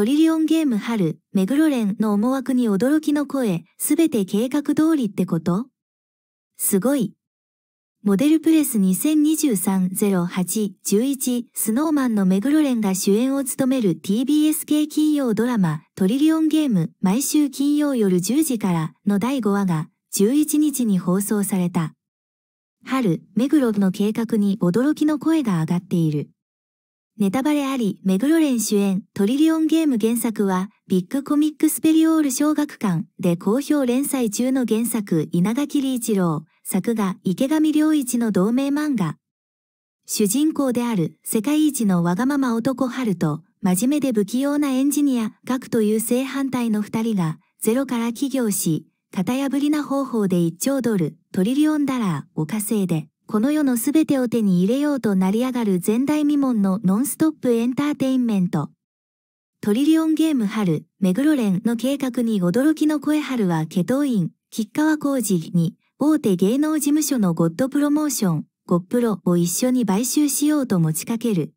トリリオンゲーム春、目黒蓮の思惑に驚きの声、すべて計画通りってことすごい。モデルプレス2023-08-11スノーマンの目黒蓮が主演を務める TBS 系金曜ドラマトリリオンゲーム毎週金曜夜10時からの第5話が11日に放送された。春、目黒の計画に驚きの声が上がっている。ネタバレあり、目黒ン主演、トリリオンゲーム原作は、ビッグコミックスペリオール小学館で好評連載中の原作、稲垣理一郎、作画、池上良一の同名漫画。主人公である、世界一のわがまま男春と、真面目で不器用なエンジニア、クという正反対の二人が、ゼロから起業し、型破りな方法で1兆ドル、トリリオンダラーを稼いで、この世のすべてを手に入れようと成り上がる前代未聞のノンストップエンターテインメント。トリリオンゲーム春、目黒連の計画に驚きの声春はケトイン、吉川浩二に、大手芸能事務所のゴッドプロモーション、ゴップロを一緒に買収しようと持ちかける。